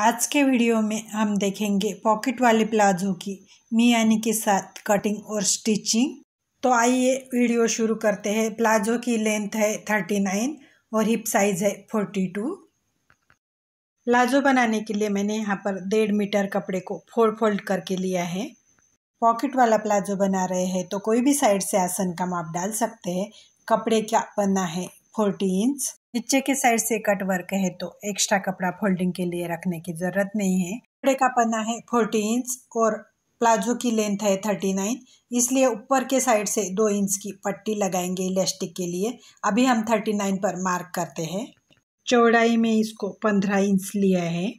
आज के वीडियो में हम देखेंगे पॉकेट वाले प्लाजो की मियानी के साथ कटिंग और स्टिचिंग तो आइए वीडियो शुरू करते हैं प्लाजो की लेंथ है थर्टी नाइन और हिप साइज़ है फोर्टी टू प्लाजो बनाने के लिए मैंने यहाँ पर डेढ़ मीटर कपड़े को फोल्ड फोल्ड करके लिया है पॉकेट वाला प्लाजो बना रहे हैं तो कोई भी साइड से आसन का माप डाल सकते हैं कपड़े क्या बनना है इंच नीचे के साइड से कट वर्क है तो एक्स्ट्रा कपड़ा फोल्डिंग के लिए रखने की ज़रूरत नहीं है कपड़े का पन्ना है फोर्टी इंच और प्लाजो की लेंथ है थर्टी नाइन इसलिए ऊपर के साइड से दो इंच की पट्टी लगाएंगे इलास्टिक के लिए अभी हम थर्टी नाइन पर मार्क करते हैं चौड़ाई में इसको पंद्रह इंच लिया है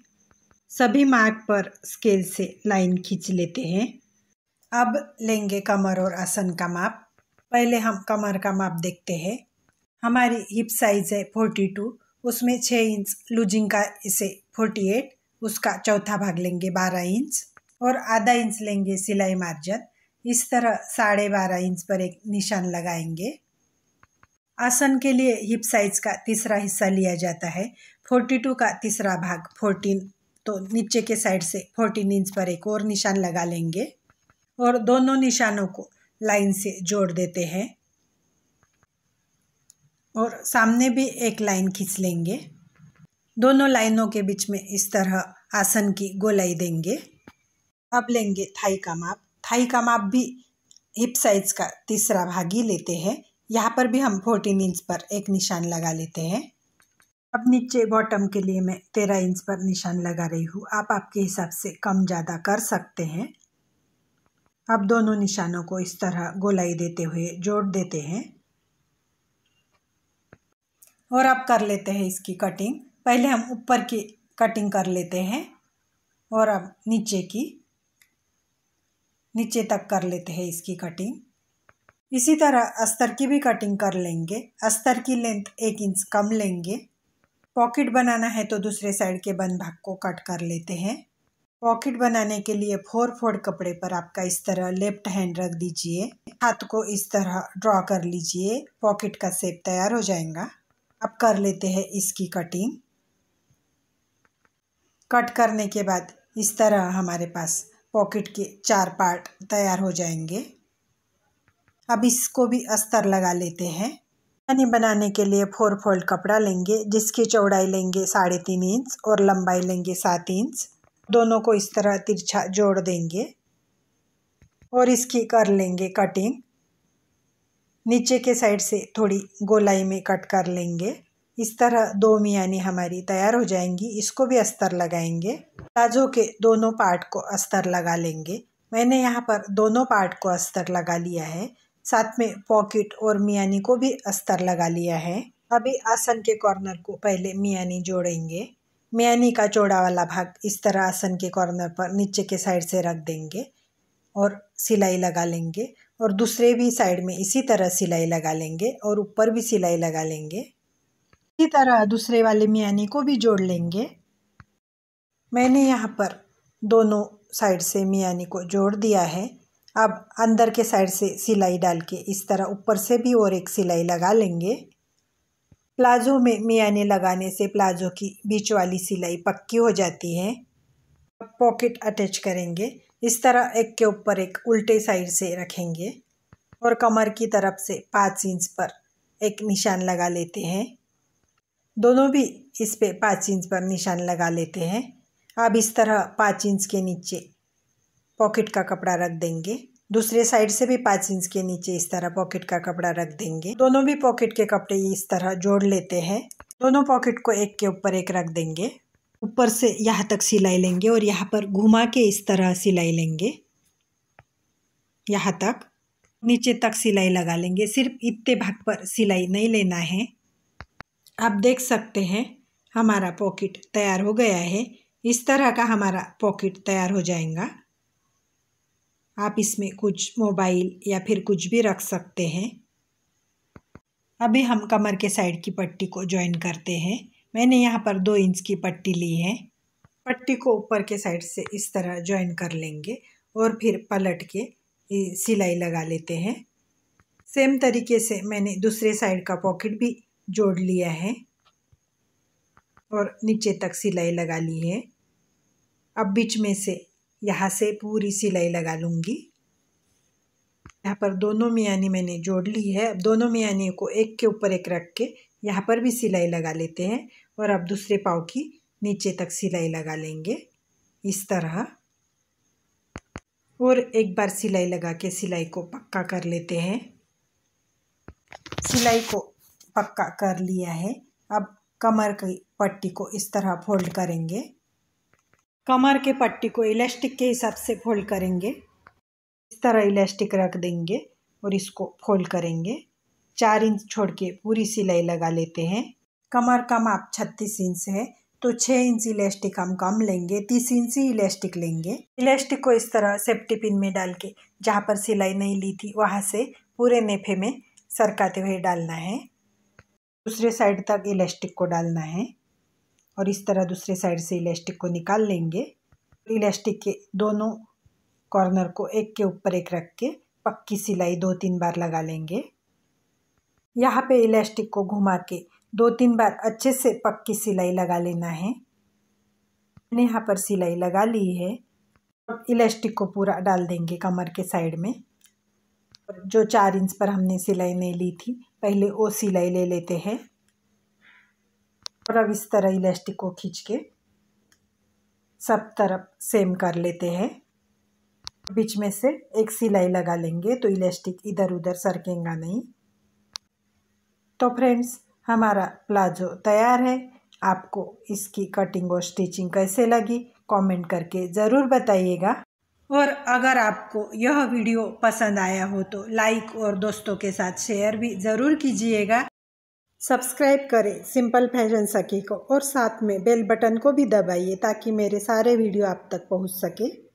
सभी मार्क पर स्केल से लाइन खींच लेते हैं अब लेंगे कमर और आसन का माप पहले हम कमर का माप देखते हैं हमारी हिप साइज़ है फोर्टी टू उसमें छः इंच लूजिंग का इसे फोर्टी एट उसका चौथा भाग लेंगे बारह इंच और आधा इंच लेंगे सिलाई मार्जिन इस तरह साढ़े बारह इंच पर एक निशान लगाएंगे आसन के लिए हिप साइज का तीसरा हिस्सा लिया जाता है फोर्टी टू का तीसरा भाग फोर्टीन तो नीचे के साइड से फोर्टीन इंच पर एक और निशान लगा लेंगे और दोनों निशानों को लाइन से जोड़ देते हैं और सामने भी एक लाइन खींच लेंगे दोनों लाइनों के बीच में इस तरह आसन की गोलाई देंगे अब लेंगे थाई का माप थाई का माप भी हिप साइज का तीसरा भाग ही लेते हैं यहाँ पर भी हम फोर्टीन इंच पर एक निशान लगा लेते हैं अब नीचे बॉटम के लिए मैं तेरह इंच पर निशान लगा रही हूँ आप आपके हिसाब से कम ज़्यादा कर सकते हैं अब दोनों निशानों को इस तरह गोलाई देते हुए जोड़ देते हैं और अब कर लेते हैं इसकी कटिंग पहले हम ऊपर की कटिंग कर लेते हैं और अब नीचे की नीचे तक कर लेते हैं इसकी कटिंग इसी तरह अस्तर की भी कटिंग कर लेंगे अस्तर की लेंथ एक इंच कम लेंगे पॉकेट बनाना है तो दूसरे साइड के बंद भाग को कट कर लेते हैं पॉकेट बनाने के लिए फोर फोर कपड़े पर आपका इस तरह लेफ्ट हैंड रख दीजिए हाथ को इस तरह ड्रॉ कर लीजिए पॉकेट का सेप तैयार हो जाएगा अब कर लेते हैं इसकी कटिंग कट करने के बाद इस तरह हमारे पास पॉकेट के चार पार्ट तैयार हो जाएंगे अब इसको भी अस्तर लगा लेते हैं यानी बनाने के लिए फोर फोल्ड कपड़ा लेंगे जिसकी चौड़ाई लेंगे साढ़े तीन इंच और लंबाई लेंगे सात इंच दोनों को इस तरह तिरछा जोड़ देंगे और इसकी कर लेंगे कटिंग नीचे के साइड से थोड़ी गोलाई में कट कर लेंगे इस तरह दो मियानी हमारी तैयार हो जाएंगी इसको भी अस्तर लगाएंगे प्लाजो के दोनों पार्ट को अस्तर लगा लेंगे मैंने यहाँ पर दोनों पार्ट को अस्तर लगा लिया है साथ में पॉकेट और मियानी को भी अस्तर लगा लिया है अभी आसन के कॉर्नर को पहले मियानी जोड़ेंगे मियानी का चौड़ा वाला भाग इस तरह आसन के कॉर्नर पर नीचे के साइड से रख देंगे और सिलाई लगा लेंगे और दूसरे भी साइड में इसी तरह सिलाई लगा लेंगे और ऊपर भी सिलाई लगा लेंगे इसी तरह दूसरे वाले मियानी को भी जोड़ लेंगे मैंने यहाँ पर दोनों साइड से मियानी को जोड़ दिया है अब अंदर के साइड से सिलाई डाल के इस तरह ऊपर से भी और एक सिलाई लगा लेंगे प्लाजो में मियाने लगाने से प्लाजो की बीच वाली सिलाई पक्की हो जाती है पॉकेट अटैच करेंगे इस तरह एक के ऊपर एक उल्टे साइड से रखेंगे और कमर की तरफ से पाँच इंच पर एक निशान लगा लेते हैं दोनों भी इस पे पाँच इंच पर निशान लगा लेते हैं अब इस तरह पाँच इंच के नीचे पॉकेट का कपड़ा रख देंगे दूसरे साइड से भी पाँच इंच के नीचे इस तरह पॉकेट का कपड़ा रख देंगे दोनों भी पॉकेट के कपड़े इस तरह जोड़ लेते हैं दोनों पॉकेट को एक के ऊपर एक रख देंगे ऊपर से यहाँ तक सिलाई लेंगे और यहाँ पर घुमा के इस तरह सिलाई लेंगे यहाँ तक नीचे तक सिलाई लगा लेंगे सिर्फ इतने भाग पर सिलाई नहीं लेना है आप देख सकते हैं हमारा पॉकेट तैयार हो गया है इस तरह का हमारा पॉकेट तैयार हो जाएगा आप इसमें कुछ मोबाइल या फिर कुछ भी रख सकते हैं अभी हम कमर के साइड की पट्टी को ज्वाइन करते हैं मैंने यहाँ पर दो इंच की पट्टी ली है पट्टी को ऊपर के साइड से इस तरह ज्वाइन कर लेंगे और फिर पलट के सिलाई लगा लेते हैं सेम तरीके से मैंने दूसरे साइड का पॉकेट भी जोड़ लिया है और नीचे तक सिलाई लगा ली है अब बीच में से यहाँ से पूरी सिलाई लगा लूँगी यहाँ पर दोनों मियानी मैंने जोड़ ली है अब दोनों मियानी को एक के ऊपर एक रख के यहाँ पर भी सिलाई लगा लेते हैं और अब दूसरे पाव की नीचे तक सिलाई लगा लेंगे इस तरह और एक बार सिलाई लगा के सिलाई को पक्का कर लेते हैं सिलाई को पक्का कर लिया है अब कमर की पट्टी को इस तरह फोल्ड करेंगे कमर के पट्टी को इलास्टिक के हिसाब से फोल्ड करेंगे इस तरह इलास्टिक रख देंगे और इसको फोल्ड करेंगे चार इंच छोड़ के पूरी सिलाई लगा लेते हैं कमर का माप छत्तीस इंच है तो छः इंच इलास्टिक हम कम लेंगे तीस इंच ही इलास्टिक लेंगे इलास्टिक को इस तरह सेफ्टी पिन में डाल के जहाँ पर सिलाई नहीं ली थी वहाँ से पूरे नेफे में सरकाते हुए डालना है दूसरे साइड तक इलास्टिक को डालना है और इस तरह दूसरे साइड से इलास्टिक को निकाल लेंगे इलास्टिक के दोनों कॉर्नर को एक के ऊपर एक रख के पक्की सिलाई दो तीन बार लगा लेंगे यहाँ पे इलास्टिक को घुमा के दो तीन बार अच्छे से पक्की सिलाई लगा लेना है मैंने यहाँ पर सिलाई लगा ली है अब इलास्टिक को पूरा डाल देंगे कमर के साइड में जो चार इंच पर हमने सिलाई नहीं ली थी पहले वो सिलाई ले लेते हैं और अब इस तरह इलास्टिक को खींच के सब तरफ सेम कर लेते हैं बीच में से एक सिलाई लगा लेंगे तो इलास्टिक इधर उधर सरकेंगा नहीं तो फ्रेंड्स हमारा प्लाजो तैयार है आपको इसकी कटिंग और स्टिचिंग कैसे लगी कमेंट करके ज़रूर बताइएगा और अगर आपको यह वीडियो पसंद आया हो तो लाइक और दोस्तों के साथ शेयर भी ज़रूर कीजिएगा सब्सक्राइब करें सिंपल फैशन सखी को और साथ में बेल बटन को भी दबाइए ताकि मेरे सारे वीडियो आप तक पहुंच सके